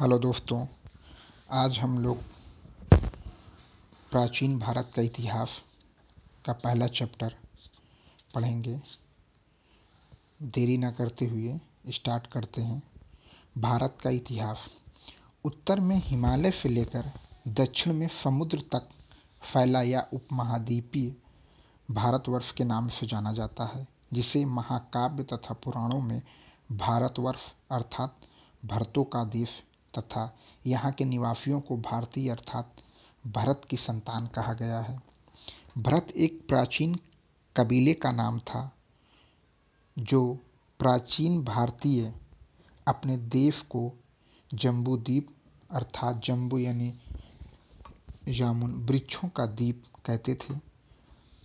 hello दोस्तों आज हम लोग प्राचीन भारत का इतिहास का पहला चैप्टर पढ़ेंगे देरी ना करते हुए स्टार्ट करते हैं भारत का इतिहास उत्तर में हिमालय से लेकर दक्षिण में समुद्र तक फैला या उपमहाद्वीपीय भारतवर्ष के नाम से जाना जाता है जिसे महाकाव्य तथा पुराणों में भारतवर्ष अर्थात भरतों का देश तथा यहाँ के निवासियों को भारतीय अर्थात भरत की संतान कहा गया है भरत एक प्राचीन कबीले का नाम था जो प्राचीन भारतीय अपने देश को जम्बूद्वीप अर्थात जम्बू यानी जामुन वृक्षों का द्वीप कहते थे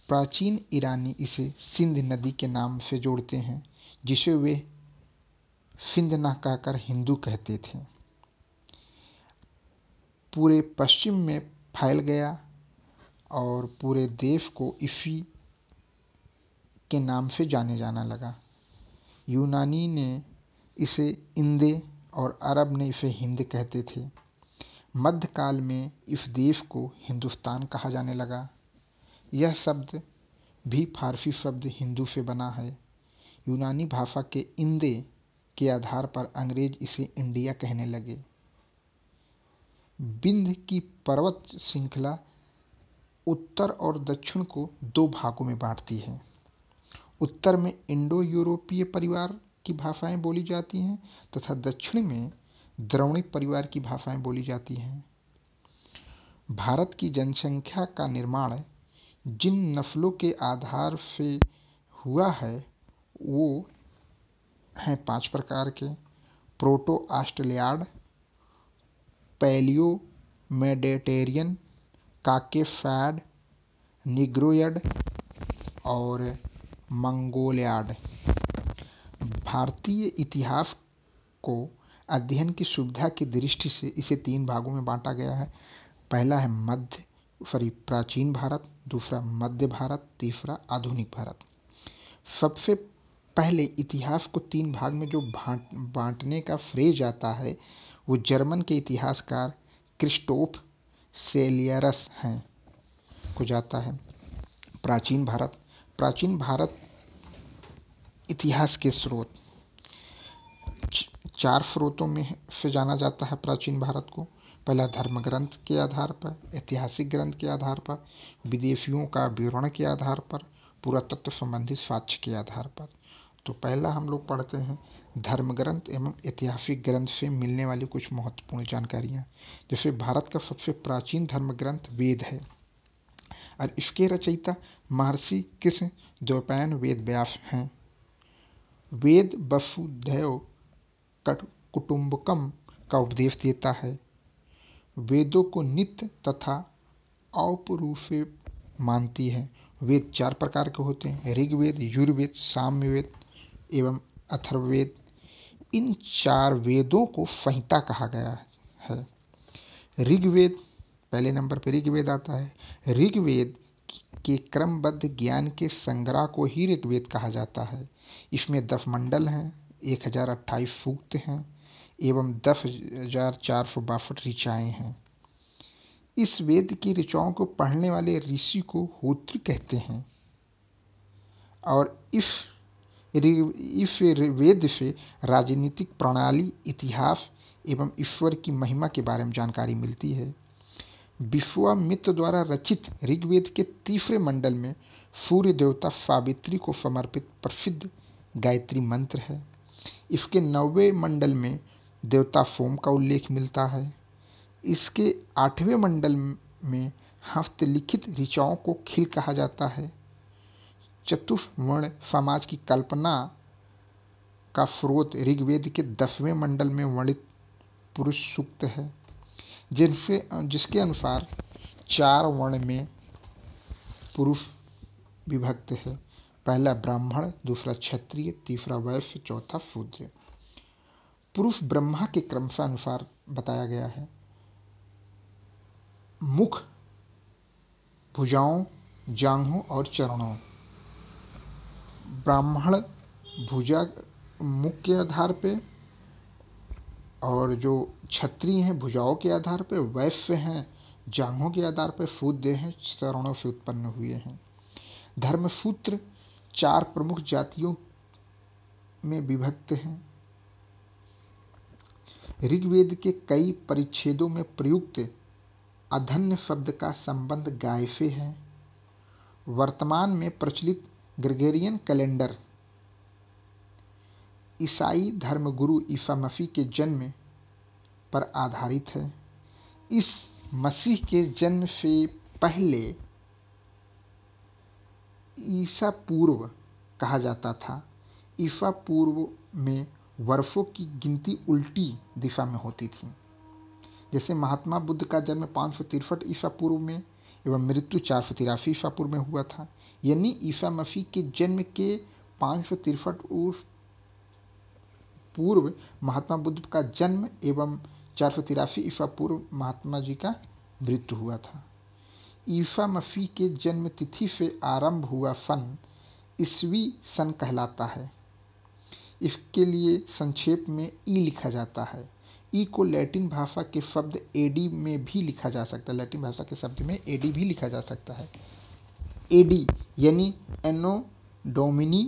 प्राचीन ईरानी इसे सिंध नदी के नाम से जोड़ते हैं जिसे वे सिंध ना कहकर हिंदू कहते थे पूरे पश्चिम में फैल गया और पूरे देश को इफ़ी के नाम से जाने जाना लगा यूनानी ने इसे इंदे और अरब ने इसे हिंद कहते थे मध्यकाल में इस देश को हिंदुस्तान कहा जाने लगा यह शब्द भी फारसी शब्द हिंदू से बना है यूनानी भाषा के इंदे के आधार पर अंग्रेज इसे इंडिया कहने लगे विंध्य की पर्वत श्रृंखला उत्तर और दक्षिण को दो भागों में बांटती है उत्तर में इंडो यूरोपीय परिवार की भाषाएं बोली जाती हैं तथा दक्षिण में द्रवणिक परिवार की भाषाएं बोली जाती हैं भारत की जनसंख्या का निर्माण जिन नफलों के आधार से हुआ है वो हैं पांच प्रकार के proto Australoid Palaeo Mediterranean Caucasoid Negroid और मंगोलियाड भारतीय इतिहास को अध्ययन की सुविधा की दृष्टि से इसे तीन भागों में बांटा गया है पहला है मध्य सॉरी प्राचीन भारत दूसरा मध्य भारत तीसरा आधुनिक भारत सबसे पहले इतिहास को तीन भाग में जो बांटने का फ्रेज आता है वो जर्मन के इतिहासकार क्रिस्टोफ सेलियरस हैं को जाता है प्राचीन भारत प्राचीन भारत इतिहास के स्रोत चार स्रोतों में से जाना जाता है प्राचीन भारत को पहला धर्म ग्रंथ के आधार पर ऐतिहासिक ग्रंथ के आधार पर विदेशियों का विवरण के आधार पर पुरातत्व संबंधित साक्ष्य के आधार पर तो पहला हम लोग पढ़ते हैं धर्म ग्रंथ एवं ऐतिहासिक ग्रंथ से मिलने वाली कुछ महत्वपूर्ण जानकारियाँ जैसे भारत का सबसे प्राचीन धर्म ग्रंथ वेद है और इसके रचयिता महर्षि कृष्ण द्वपायन वेद व्यास हैं वेद वसुधैव कुटुंबकम का उपदेश देता है वेदों को नित्य तथा औपरूषे मानती है वेद चार प्रकार के होते हैं ऋग्वेद युर्वेद साम्यवेद एवं अथर्ववेद इन चार वेदों को संहिता कहा गया है ऋग्वेद पहले नंबर पर ऋग्वेद आता है ऋग्वेद के क्रमबद्ध ज्ञान के संग्रह को ही ऋग्वेद कहा जाता है इसमें दस मंडल हैं एक हज़ार अट्ठाईस सूक्त हैं एवं दस हज़ार चार सौ बासठ ऋचाएँ हैं इस वेद की ऋचाओं को पढ़ने वाले ऋषि को होत्र कहते हैं और इस इस वेद से राजनीतिक प्रणाली इतिहास एवं ईश्वर की महिमा के बारे में जानकारी मिलती है विश्वामित्र द्वारा रचित ऋग्वेद के तीसरे मंडल में सूर्य देवता सावित्री को समर्पित प्रसिद्ध गायत्री मंत्र है इसके नौवे मंडल में देवता सोम का उल्लेख मिलता है इसके आठवें मंडल में हस्तलिखित ऋचाओं को खिल कहा जाता है चतुष्वर्ण समाज की कल्पना का स्रोत ऋग्वेद के दसवें मंडल में वर्णित पुरुष सूक्त है जिनसे जिसके अनुसार चार वर्ण में पुरुष विभक्त है पहला ब्राह्मण दूसरा क्षत्रिय तीसरा वैश्य चौथा शूद्र पुरुष ब्रह्मा के क्रमशानुसार बताया गया है मुख भुजाओं जांघों और चरणों ब्राह्मण भुजा मुख्य आधार पे और जो छत्री हैं भुजाओं के आधार पे वैश्य हैं जांघों के आधार पे फूद्य हैं शरणों से उत्पन्न हुए हैं धर्मसूत्र चार प्रमुख जातियों में विभक्त हैं ऋग्वेद के कई परिच्छेदों में प्रयुक्त अधन्य शब्द का संबंध गाय से है वर्तमान में प्रचलित ग्रेगेरियन कैलेंडर ईसाई धर्मगुरु ईसा मसीह के जन्म पर आधारित है इस मसीह के जन्म से पहले ईसा पूर्व कहा जाता था ईसा पूर्व में वर्षों की गिनती उल्टी दिशा में होती थी जैसे महात्मा बुद्ध का जन्म पाँच सौ तिरसठ ईसा पूर्व में एवं मृत्यु चार सौ तिरासी ईसा पूर्व में हुआ था यानी ईसा मसीह के जन्म के पाँच सौ तिरसठ पूर्व महात्मा बुद्ध का जन्म एवं चार सौ तिरासी ईसा पूर्व महात्मा जी का मृत्यु हुआ था ईसा मसीह के जन्म तिथि से आरंभ हुआ सन ईस्वी सन कहलाता है इसके लिए संक्षेप में ई लिखा जाता है ई को लैटिन भाषा के शब्द एडी में भी लिखा जा सकता है लैटिन भाषा के शब्द में एडी भी लिखा जा सकता है एडी यानी एनो डोमिनी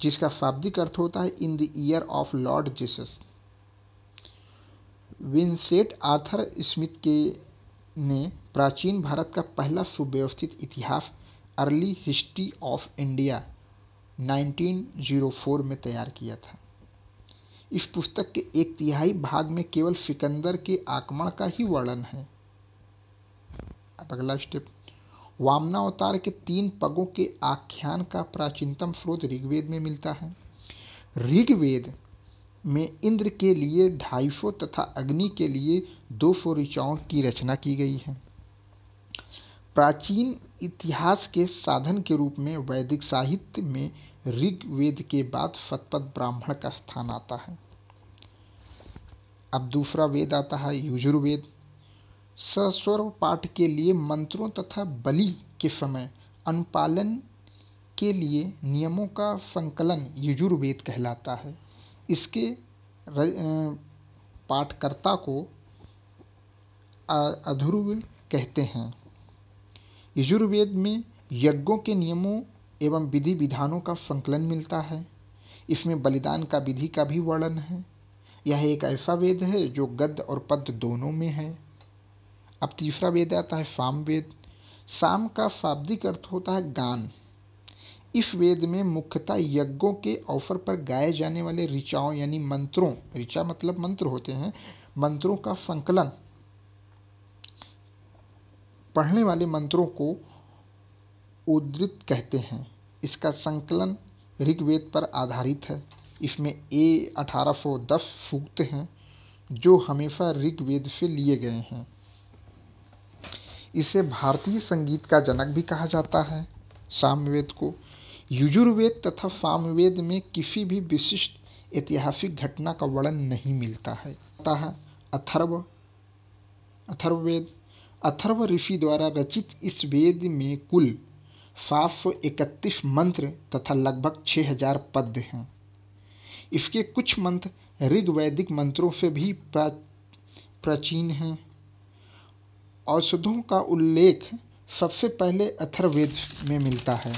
जिसका शाब्दिक अर्थ होता है in the year of Lord Jesus Vincent Arthur Smith के ने प्राचीन भारत का पहला सुव्यवस्थित इतिहास अर्ली हिस्ट्री ऑफ इंडिया 1904 में तैयार किया था इस पुस्तक के एक तिहाई भाग में केवल सिकंदर के आक्रमण का ही वर्णन है अब अगला स्टेप वामनावतार के तीन पगों के आख्यान का प्राचीनतम स्रोत ऋग्वेद में मिलता है ऋग्वेद में इंद्र के लिए ढाई सौ तथा अग्नि के लिए दो सौ ऋचाओं की रचना की गई है प्राचीन इतिहास के साधन के रूप में वैदिक साहित्य में ऋग्वेद के बाद शतपथ ब्राह्मण का स्थान आता है अब दूसरा वेद आता है युजुर्वेद सस्वर पाठ के लिए मंत्रों तथा बलि के समय अनुपालन के लिए नियमों का संकलन यजुर्वेद कहलाता है इसके पाठकर्ता को अधुर्व कहते हैं यजुर्वेद में यज्ञों के नियमों एवं विधि विधानों का संकलन मिलता है इसमें बलिदान का विधि का भी वर्णन है यह एक ऐसा वेद है जो गद्य और पद्य दोनों में है अब तीसरा वेद आता है साम वेद साम का शाब्दिक अर्थ होता है गान इस वेद में मुख्यतः यज्ञों के अवसर पर गाए जाने वाले ऋचाओं यानी मंत्रों ऋचा मतलब मंत्र होते हैं मंत्रों का संकलन पढ़ने वाले मंत्रों को उद्धृत कहते हैं इसका संकलन ऋग्वेद पर आधारित है इसमें ए अठारह सौ दस सूक्त हैं जो हमेशा ऋग्वेद से लिए गए हैं इसे भारतीय संगीत का जनक भी कहा जाता है सामवेद को युजुर्वेद तथा सामवेद में किसी भी विशिष्ट ऐतिहासिक घटना का वर्णन नहीं मिलता है अथर्व अथर्ववेद अथर्व ऋषि द्वारा रचित इस वेद में कुल सात सौ इकतीस मंत्र तथा लगभग छः हजार पद हैं इसके कुछ मंत्र ऋग्वैदिक मंत्रों से भी प्राचीन हैं औषधों का उल्लेख सबसे पहले अथर्वेद में मिलता है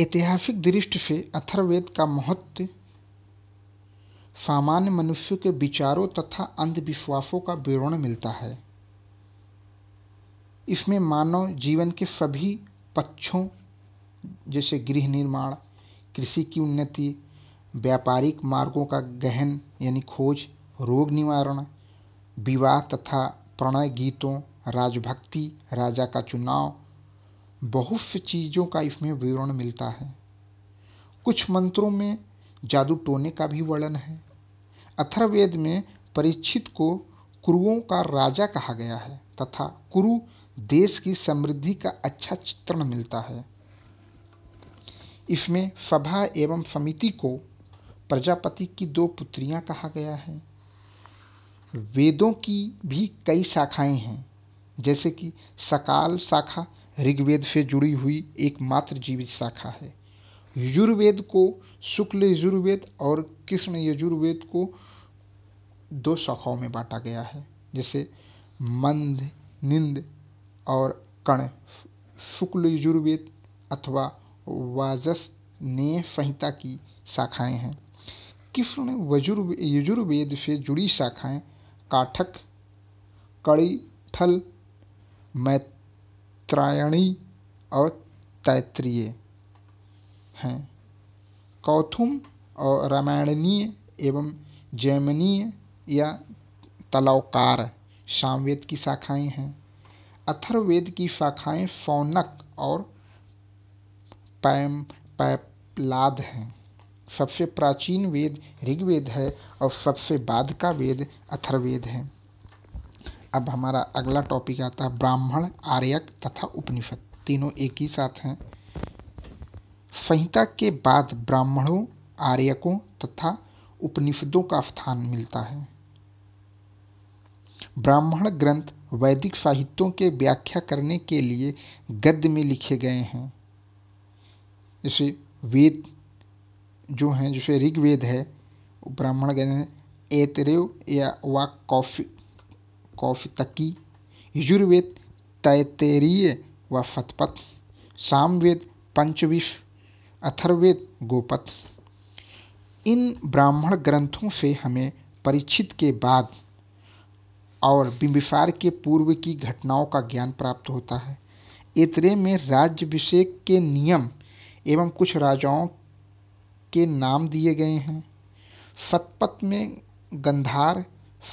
ऐतिहासिक दृष्टि से अथर्वेद का महत्व सामान्य मनुष्य के विचारों तथा अंधविश्वासों का विवरण मिलता है इसमें मानव जीवन के सभी पक्षों जैसे गृह निर्माण कृषि की उन्नति व्यापारिक मार्गों का गहन यानी खोज रोग निवारण विवाह तथा प्रणय गीतों राजभक्ति राजा का चुनाव बहुत सी चीज़ों का इसमें विवरण मिलता है कुछ मंत्रों में जादू टोने का भी वर्णन है अथर्वेद में परीक्षित को कुरुओं का राजा कहा गया है तथा कुरु देश की समृद्धि का अच्छा चित्रण मिलता है इसमें सभा एवं समिति को प्रजापति की दो पुत्रियां कहा गया है वेदों की भी कई शाखाएं हैं जैसे कि सकाल शाखा ऋग्वेद से जुड़ी हुई एकमात्र जीवित शाखा है यजुर्वेद को शुक्ल यजुर्वेद और कृष्ण यजुर्वेद को दो शाखाओं में बांटा गया है जैसे मंद निंद और कण शुक्ल यजुर्वेद अथवा वाजस ने संहिता की शाखाएं हैं किफ्र यजुर्वेद से जुड़ी शाखाएं काठक कड़ी ठल मैत्रायणी और तैत्रीय हैं कौथुम और रामायणनीय एवं जैमनीय या तलावकार सामवेद की शाखाएं हैं अथर्वेद की शाखाएं सौनक और पैम पैपलाद हैं सबसे प्राचीन वेद ऋग्वेद है और सबसे बाद का वेद अथर्वेद है अब हमारा अगला टॉपिक आता है ब्राह्मण आर्यक तथा उपनिषद तीनों एक ही साथ हैं संहिता के बाद ब्राह्मणों आर्यकों तथा उपनिषदों का स्थान मिलता है ब्राह्मण ग्रंथ वैदिक साहित्यों के व्याख्या करने के लिए गद्य में लिखे गए हैं जैसे वेद जो हैं जैसे ऋग्वेद है ब्राह्मण कहते हैं ऐतरेव या वा कॉफी कॉफी तकी यजुर्वेद तैतरीय व फतपथ सामवेद पंचविश अथर्वेद गोपथ इन ब्राह्मण ग्रंथों से हमें परीक्षित के बाद और बिंबिसार के पूर्व की घटनाओं का ज्ञान प्राप्त होता है इतरे में राज्यभिषेक के नियम एवं कुछ राजाओं के नाम दिए गए हैं सतपथ में गंधार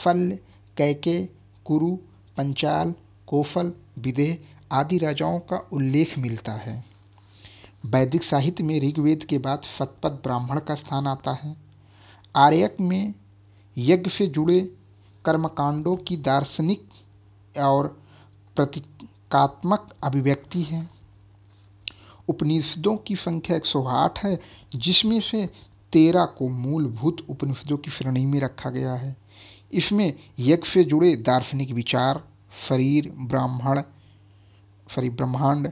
फल कैके कुरु पंचाल कोफल विदेह आदि राजाओं का उल्लेख मिलता है वैदिक साहित्य में ऋग्वेद के बाद शतपथ ब्राह्मण का स्थान आता है आर्यक में यज्ञ से जुड़े कर्मकांडों की दार्शनिक और प्रतीकात्मक अभिव्यक्ति है उपनिषदों की संख्या 108 है जिसमें से तेरह को मूलभूत उपनिषदों की श्रेणी में रखा गया है इसमें यज्ञ से जुड़े दार्शनिक विचार शरीर ब्राह्मण सॉरी ब्रह्मांड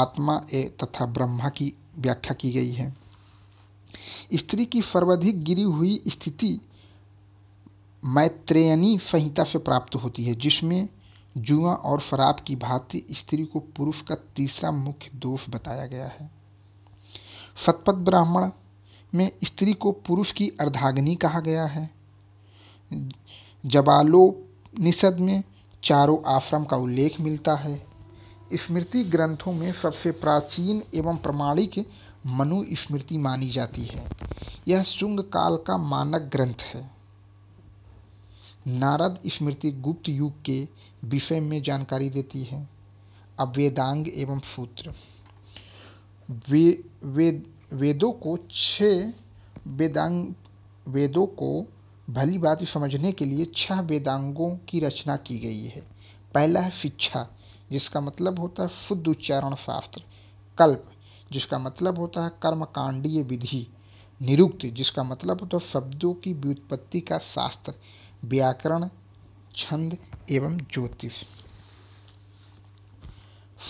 आत्मा ए तथा ब्रह्मा की व्याख्या की गई है स्त्री की सर्वाधिक गिरी हुई स्थिति मैत्रेयनी संहिता से प्राप्त होती है जिसमें जुआ और शराब की भांति स्त्री को पुरुष का तीसरा मुख्य दोष बताया गया है शतपथ ब्राह्मण में स्त्री को पुरुष की अर्धाग्नि कहा गया है जबालोनिषद में चारों आश्रम का उल्लेख मिलता है स्मृति ग्रंथों में सबसे प्राचीन एवं प्रमाणिक मनु स्मृति मानी जाती है यह शुंग काल का मानक ग्रंथ है नारद स्मृति गुप्त युग के विषय में जानकारी देती है अब वेदांग एवं सूत्र वे वे वेदों को छः वेदांग वेदों को भली बात समझने के लिए छह वेदांगों की रचना की गई है पहला है शिक्षा जिसका मतलब होता है शुद्ध उच्चारण शास्त्र कल्प जिसका मतलब होता है कर्मकांडीय विधि निरुक्त जिसका मतलब होता है शब्दों की व्युत्पत्ति का शास्त्र व्याकरण छंद एवं ज्योतिष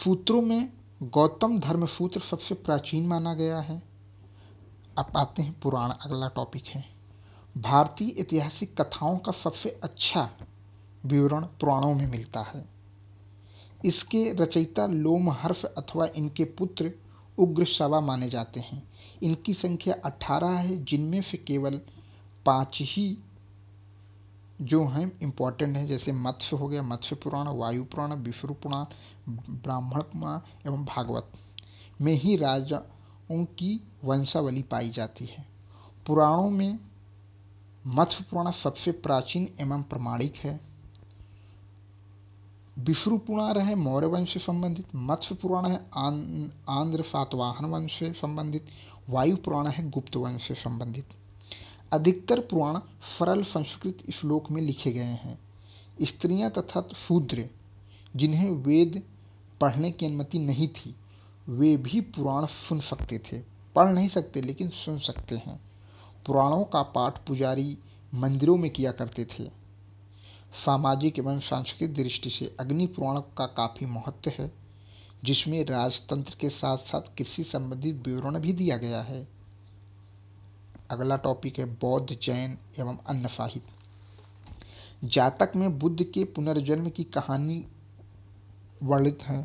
सूत्रों में गौतम धर्म सूत्र सबसे प्राचीन माना गया है अब आते हैं पुराण अगला टॉपिक है भारतीय ऐतिहासिक कथाओं का सबसे अच्छा विवरण पुराणों में मिलता है इसके रचयिता लोमहर्ष अथवा इनके पुत्र उग्र सवा माने जाते हैं इनकी संख्या अठारह है जिनमें से केवल पाँच ही जो हैं इम्पॉर्टेंट हैं जैसे मत्स्य हो गया मत्स्य पुराण वायु पुराण विष्णु पुराण ब्राह्मण पुराण एवं भागवत में ही राजाओं की वंशावली पाई जाती है पुराणों में मत्स्य पुराण सबसे प्राचीन एवं प्रमाणिक है विष्णु पुराण है मौर्य वंश से संबंधित मत्स्य पुराण है आंध्र सातवाहन वंश से संबंधित वायु पुराण है गुप्त वंश से संबंधित अधिकतर पुराण सरल संस्कृत श्लोक में लिखे गए हैं स्त्रियां तथा शूद्र जिन्हें वेद पढ़ने की अनुमति नहीं थी वे भी पुराण सुन सकते थे पढ़ नहीं सकते लेकिन सुन सकते हैं पुराणों का पाठ पुजारी मंदिरों में किया करते थे सामाजिक एवं सांस्कृतिक दृष्टि से अग्नि पुराण का काफ़ी महत्व है जिसमें राजतंत्र के साथ साथ कृषि संबंधित विवरण भी दिया गया है अगला टॉपिक है बौद्ध जैन एवं अन्य साहित्य जातक में बुद्ध के पुनर्जन्म की कहानी वर्णित है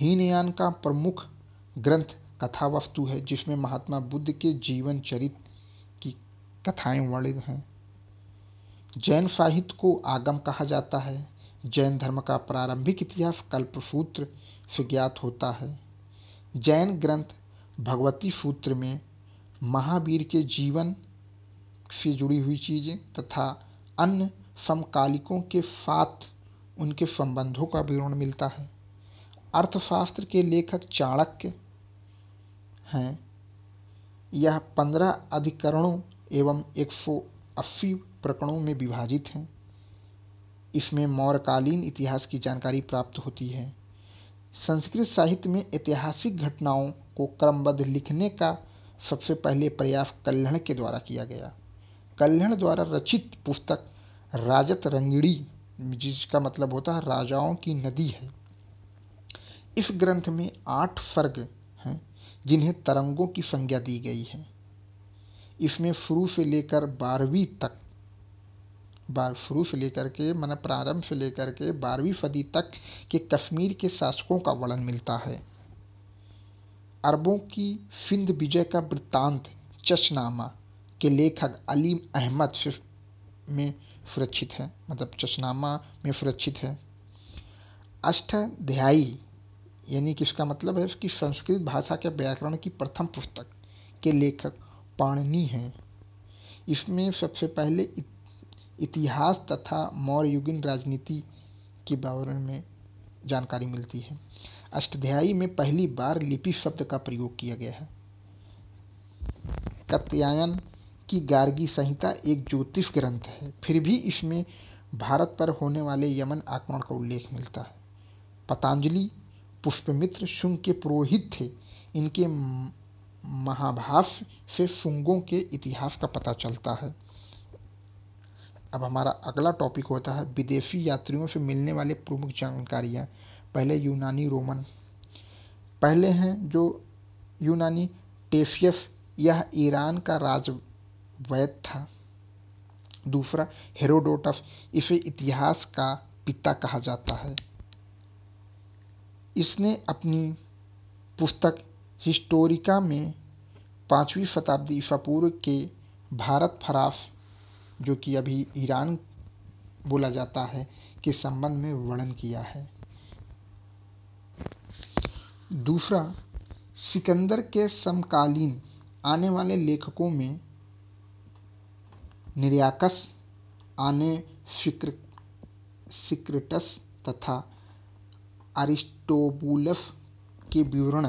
हीनयान का प्रमुख ग्रंथ कथा वस्तु है जिसमें महात्मा बुद्ध के जीवन चरित की कथाएं वर्णित हैं जैन साहित्य को आगम कहा जाता है जैन धर्म का प्रारंभिक इतिहास कल्पसूत्र से ज्ञात होता है जैन ग्रंथ भगवती सूत्र में महावीर के जीवन से जुड़ी हुई चीज़ें तथा अन्य समकालिकों के साथ उनके संबंधों का विवरण मिलता है अर्थशास्त्र के लेखक चाणक्य हैं यह पंद्रह अधिकरणों एवं एक सौ अस्सी प्रकरणों में विभाजित हैं इसमें मौर्यकालीन इतिहास की जानकारी प्राप्त होती है संस्कृत साहित्य में ऐतिहासिक घटनाओं को क्रमबद्ध लिखने का सबसे पहले प्रयास कल्याण के द्वारा किया गया कल्याण द्वारा रचित पुस्तक राजत रंगड़ी जिसका मतलब होता है राजाओं की नदी है इस ग्रंथ में आठ सर्ग हैं जिन्हें तरंगों की संज्ञा दी गई है इसमें शुरू से लेकर बारहवीं तक बार शुरू से लेकर के मन प्रारंभ से लेकर के बारहवीं सदी तक के कश्मीर के शासकों का वर्णन मिलता है अरबों की फिंद विजय का वृत्तांत चशनामा के लेखक अलीम अहमद में सुरक्षित है मतलब चशनामा में सुरक्षित है अष्टाध्यायी यानी कि इसका मतलब है उसकी संस्कृत भाषा के व्याकरण की प्रथम पुस्तक के लेखक पाणनी हैं इसमें सबसे पहले इतिहास तथा मौर्य राजनीति के बारे में जानकारी मिलती है अष्टाध्यायी में पहली बार लिपि शब्द का प्रयोग किया गया है कत्यायन की गार्गी संहिता एक ज्योतिष ग्रंथ है फिर भी इसमें भारत पर होने वाले यमन आक्रमण का उल्लेख मिलता है पतंजलि पुष्पमित्र शुंग के पुरोहित थे इनके महाभाष से शुंगों के इतिहास का पता चलता है अब हमारा अगला टॉपिक होता है विदेशी यात्रियों से मिलने वाले प्रमुख जानकारियाँ पहले यूनानी रोमन पहले हैं जो यूनानी टेफियस यह ईरान का राजवैद था दूसरा हेरोडोटस इसे इतिहास का पिता कहा जाता है इसने अपनी पुस्तक हिस्टोरिका में पाँचवीं शताब्दी ईसा पूर्व के भारत फरास जो कि अभी ईरान बोला जाता है के संबंध में वर्णन किया है दूसरा सिकंदर के समकालीन आने वाले लेखकों में निर्याकस आने फिक्र सिक्रटस तथा अरिस्टोबुलफ के विवरण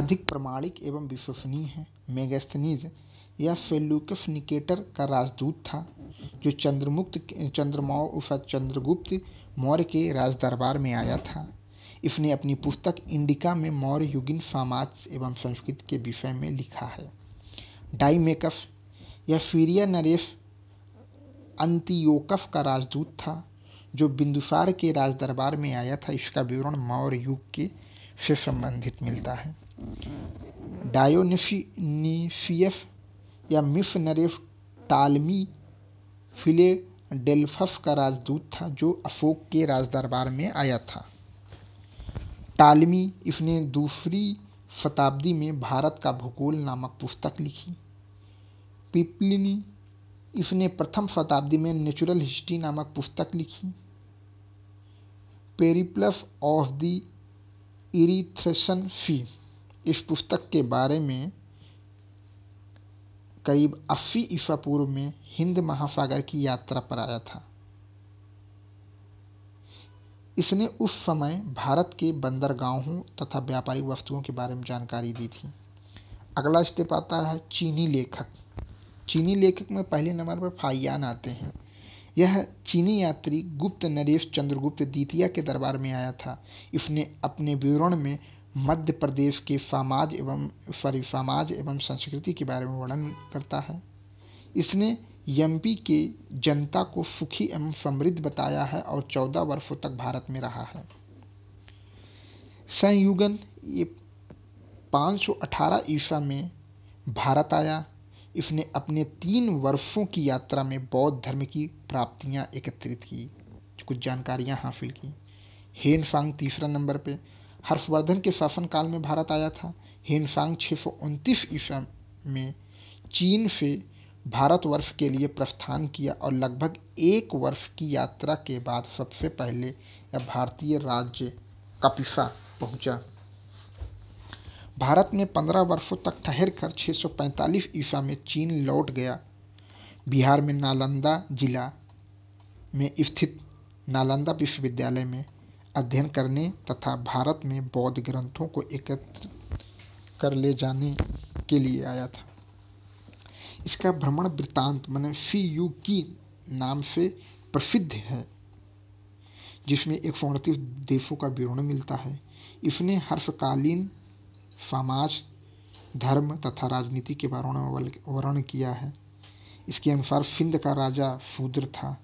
अधिक प्रमाणिक एवं विश्वसनीय हैं मेगास्थनीज या फेलुकस निकेटर का राजदूत था जो चंद्रमुक्त चंद्रमाओ चंद्रगुप्त मौर्य के राजदरबार में आया था इसने अपनी पुस्तक इंडिका में मौर्य युगिन समाज एवं संस्कृति के विषय में लिखा है डाई मेकफ यह फीरिया नरेश अंतियोकफ का राजदूत था जो बिंदुसार के राज दरबार में आया था इसका विवरण मौर्य युग के से संबंधित मिलता है डायोनिफियस या मिफ नरेफ टालमी फिले डेल्फस का राजदूत था जो अशोक के राज दरबार में आया था टालमी इसने दूसरी शताब्दी में भारत का भूगोल नामक पुस्तक लिखी पिपलिनी इसने प्रथम शताब्दी में नेचुरल हिस्ट्री नामक पुस्तक लिखी Periplus of the Erythraean Sea इस पुस्तक के बारे में करीब अस्सी ईसा पूर्व में हिंद महासागर की यात्रा पर आया था इसने उस समय भारत के बंदरगाहों तथा व्यापारिक वस्तुओं के बारे में जानकारी दी थी अगला स्टेप आता है चीनी लेखक चीनी लेखक में पहले नंबर पर फाइयान आते हैं यह चीनी यात्री गुप्त नरेश चंद्रगुप्त द्वितीय के दरबार में आया था इसने अपने विवरण में मध्य प्रदेश के समाज एवं सॉरी समाज एवं संस्कृति के बारे में वर्णन करता है इसने एमपी के जनता को सुखी एवं समृद्ध बताया है और चौदह वर्षों तक भारत में रहा है संयुगन ये 518 ईसा में भारत आया इसने अपने तीन वर्षों की यात्रा में बौद्ध धर्म की प्राप्तियां एकत्रित की कुछ जानकारियां हासिल की हेन सांग तीसरा नंबर पे हर्षवर्धन के शासनकाल में भारत आया था हेनसांग छः सौ उनतीस ईसा में चीन से भारतवर्ष के लिए प्रस्थान किया और लगभग एक वर्ष की यात्रा के बाद सबसे पहले यह भारतीय राज्य कपिसा पहुंचा भारत में पंद्रह वर्षों तक ठहर कर 645 ईसा में चीन लौट गया बिहार में नालंदा जिला में स्थित नालंदा विश्वविद्यालय में अध्ययन करने तथा भारत में बौद्ध ग्रंथों को एकत्र कर ले जाने के लिए आया था इसका भ्रमण वृत्तांत मैंने फी यू की नाम से प्रसिद्ध है जिसमें एक सौ अड़तीस देशों का विवरण मिलता है इसने हर्षकालीन समाज धर्म तथा राजनीति के बारे में वर्णन किया है इसके अनुसार सिंध का राजा शूद्र था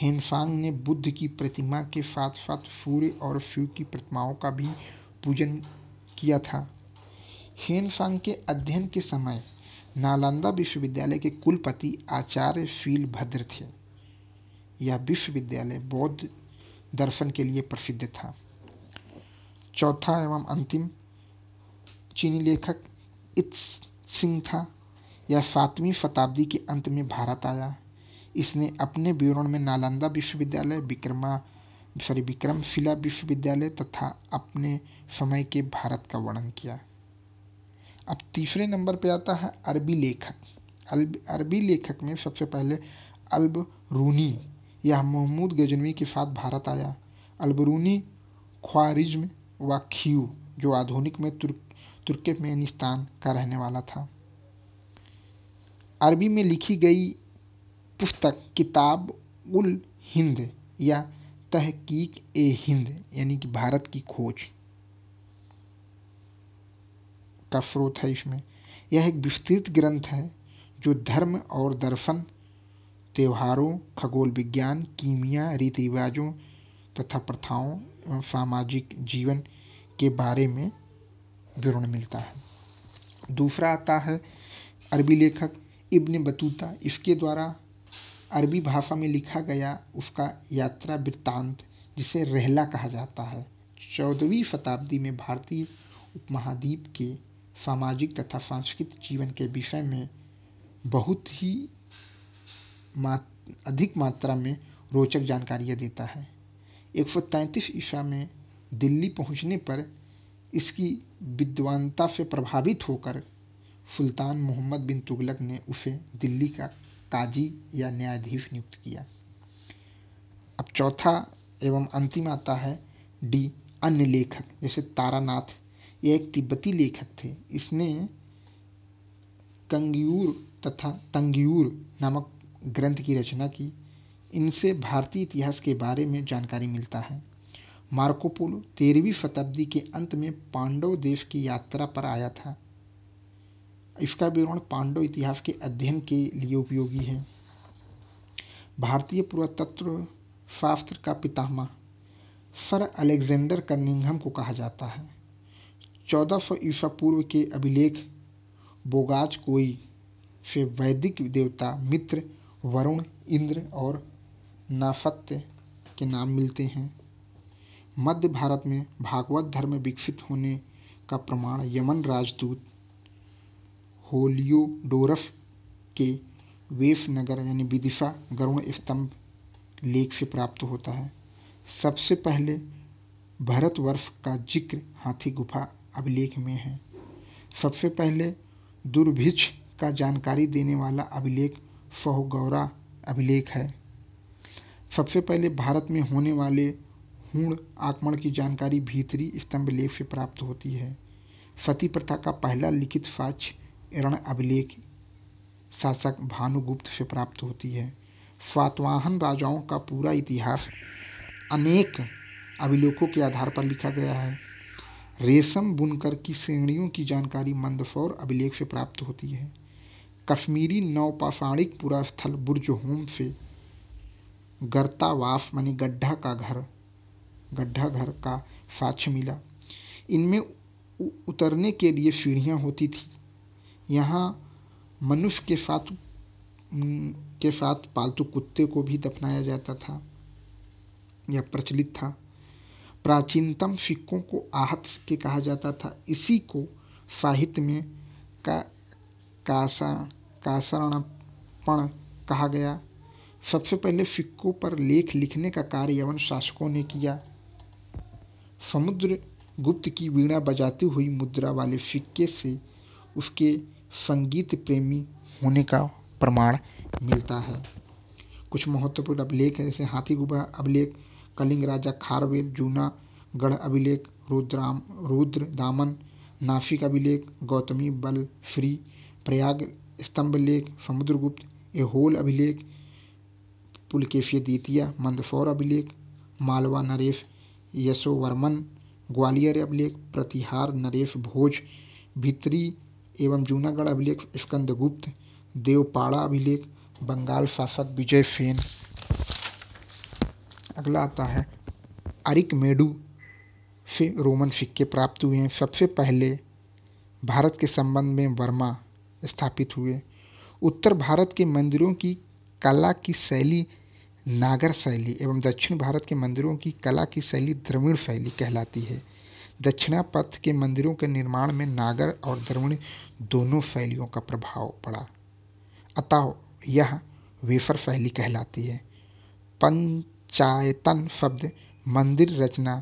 हेनसांग ने बुद्ध की प्रतिमा के साथ साथ सूर्य और शिव की प्रतिमाओं का भी पूजन किया था हेनसांग के अध्ययन के समय नालंदा विश्वविद्यालय के कुलपति आचार्य शील भद्र थे यह विश्वविद्यालय बौद्ध दर्शन के लिए प्रसिद्ध था चौथा एवं अंतिम चीनी लेखक इत सिंह था यह सातवीं शताब्दी के अंत में भारत आया इसने अपने विवरण में नालंदा विश्वविद्यालय विक्रमा सॉरी विक्रमशिला विश्वविद्यालय तथा अपने समय के भारत का वर्णन किया अब तीसरे नंबर पे आता है अरबी लेखक अरबी लेखक में सबसे पहले अल्ब रूनी यह महमूद गजनवी के साथ भारत आया अल्बरूनी ख्वारिज्म व खीव जो आधुनिक में तुर्क तुर्कमेनिस्तान का रहने वाला था अरबी में लिखी गई पुस्तक किताब उल हिंद या तहकीक ए हिंद यानी कि भारत की खोज का स्रोत है इसमें यह एक विस्तृत ग्रंथ है जो धर्म और दर्शन त्योहारों खगोल विज्ञान कीमिया रीति रिवाजों तथा प्रथाओं एवं सामाजिक जीवन के बारे में विवरण मिलता है दूसरा आता है अरबी लेखक इब्न बतूता इसके द्वारा अरबी भाषा में लिखा गया उसका यात्रा वृत्तांत जिसे रहला कहा जाता है चौदहवीं शताब्दी में भारतीय उपमहाद्वीप के सामाजिक तथा सांस्कृतिक जीवन के विषय में बहुत ही मात अधिक मात्रा में रोचक जानकारियाँ देता है एक सौ तैंतीस ईसा में दिल्ली पहुँचने पर इसकी विद्वानता से प्रभावित होकर सुल्तान मोहम्मद बिन तुगलक ने उसे दिल्ली का काजी या न्यायाधीश नियुक्त किया अब चौथा एवं अंतिम आता है डी अन्य लेखक जैसे तारानाथ ये एक तिब्बती लेखक थे इसने कंगयूर तथा तंगयूर नामक ग्रंथ की रचना की इनसे भारतीय इतिहास के बारे में जानकारी मिलता है मार्कोपोलो तेरहवीं शताब्दी के अंत में पांडव देश की यात्रा पर आया था इसका विवरण पांडव इतिहास के अध्ययन के लिए उपयोगी है भारतीय पुरातत्व शास्त्र का पितामह सर अलेक्जेंडर कनिंघम को कहा जाता है चौदह सौ ईसा पूर्व के अभिलेख बोगाज कोई से वैदिक देवता मित्र वरुण इंद्र और नासत्य के नाम मिलते हैं मध्य भारत में भागवत धर्म विकसित होने का प्रमाण यमन राजदूत होलियोडोरस के वेश नगर यानी विदिशा गरुण स्तंभ लेख से प्राप्त होता है सबसे पहले भरतवर्ष का जिक्र हाथी गुफा अभिलेख में है सबसे पहले दुर्भिक्ष का जानकारी देने वाला अभिलेख फहोगौरा अभिलेख है सबसे पहले भारत में होने वाले हूण आक्रमण की जानकारी भीतरी स्तंभ लेख से प्राप्त होती है सती प्रथा का पहला लिखित साक्ष्य रण अभिलेख शासक भानुगुप्त से प्राप्त होती है सातवाहन राजाओं का पूरा इतिहास अनेक अभिलेखों के आधार पर लिखा गया है रेशम बुनकर की श्रेणियों की जानकारी मंदसौर अभिलेख से प्राप्त होती है कश्मीरी नौपाषाणिक पुरास्थल बुर्ज होम से गर्तावास माने गड्ढा का घर गड्ढा घर का साक्ष्य मिला इनमें उतरने के लिए सीढ़ियाँ होती थी यहाँ मनुष्य के साथ के साथ पालतू कुत्ते को भी दफनाया जाता था यह प्रचलित था प्राचीनतम सिक्कों को आहत सिक्के कहा जाता था इसी को साहित्य में का कासा कासरणपण कहा गया सबसे पहले सिक्कों पर लेख लिखने का कार्य यवन शासकों ने किया समुद्र गुप्त की वीणा बजाती हुई मुद्रा वाले सिक्के से उसके संगीत प्रेमी होने का प्रमाण मिलता है कुछ महत्वपूर्ण अभिलेख है जैसे हाथी गुबा अभिलेख कलिंग राजा खारवेल जूनागढ़ अभिलेख रुद्राम रुद्र दामन नासिक अभिलेख गौतमी बल श्री प्रयाग स्तंभ लेख समुद्रगुप्त एहोल अभिलेख पुलकेशी द्वितीय मंदसौर अभिलेख मालवा नरेश यशोवर्मन ग्वालियर अभिलेख प्रतिहार नरेश भोज भित्री एवं जूनागढ़ अभिलेख स्कंदगुप्त देवपाड़ा अभिलेख बंगाल शासक विजय सेन अगला आता है अरिक मेडू से रोमन सिक्के प्राप्त हुए हैं सबसे पहले भारत के संबंध में वर्मा स्थापित हुए उत्तर भारत के मंदिरों की कला की शैली नागर शैली एवं दक्षिण भारत के मंदिरों की कला की शैली द्रविड़ शैली कहलाती है दक्षिणा पथ के मंदिरों के निर्माण में नागर और द्रविड़ दोनों शैलियों का प्रभाव पड़ा अतः यह वेफर शैली कहलाती है पंच चायतन शब्द मंदिर रचना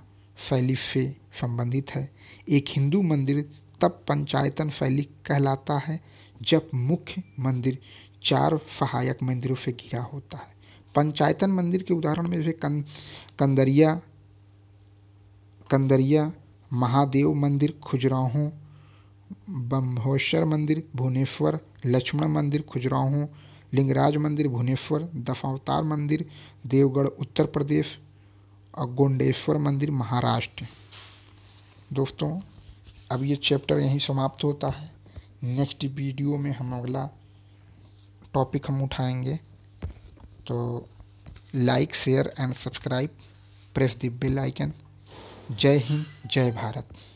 शैली से संबंधित है एक हिंदू मंदिर तब पंचायतन शैली कहलाता है जब मुख्य मंदिर चार सहायक मंदिरों से घिरा होता है पंचायतन मंदिर के उदाहरण में जैसे कं, कंदरिया कंदरिया महादेव मंदिर खुजराहों बम्भोश्वर मंदिर भुवनेश्वर लक्ष्मण मंदिर खुजराहों लिंगराज मंदिर भुवनेश्वर दफावतार मंदिर देवगढ़ उत्तर प्रदेश और गोंडेश्वर मंदिर महाराष्ट्र दोस्तों अब ये चैप्टर यहीं समाप्त होता है नेक्स्ट वीडियो में हम अगला टॉपिक हम उठाएंगे तो like share and subscribe press the bell icon जय हिंद जय भारत